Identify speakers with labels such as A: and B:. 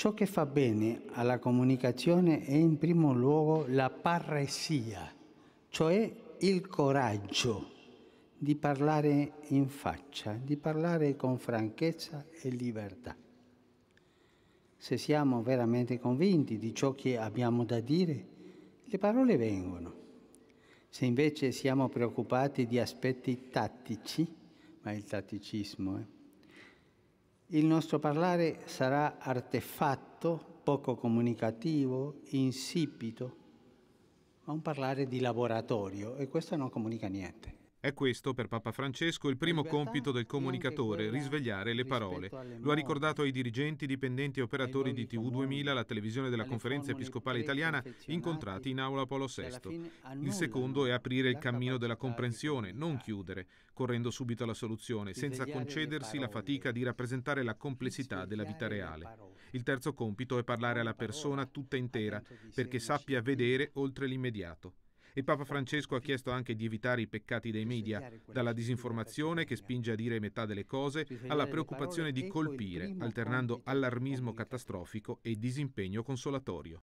A: Ciò che fa bene alla comunicazione è in primo luogo la parresia, cioè il coraggio di parlare in faccia, di parlare con franchezza e libertà. Se siamo veramente convinti di ciò che abbiamo da dire, le parole vengono. Se invece siamo preoccupati di aspetti tattici, ma il tatticismo è... Eh, il nostro parlare sarà artefatto, poco comunicativo, insipido, ma un parlare di laboratorio e questo non comunica niente.
B: È questo per Papa Francesco il primo compito del comunicatore, risvegliare le parole. Lo ha ricordato ai dirigenti, dipendenti e operatori di TV2000, la televisione della conferenza episcopale italiana, incontrati in aula Polo VI. Il secondo è aprire il cammino della comprensione, non chiudere, correndo subito alla soluzione, senza concedersi la fatica di rappresentare la complessità della vita reale. Il terzo compito è parlare alla persona tutta intera, perché sappia vedere oltre l'immediato. E Papa Francesco ha chiesto anche di evitare i peccati dei media, dalla disinformazione che spinge a dire metà delle cose alla preoccupazione di colpire, alternando allarmismo catastrofico e disimpegno consolatorio.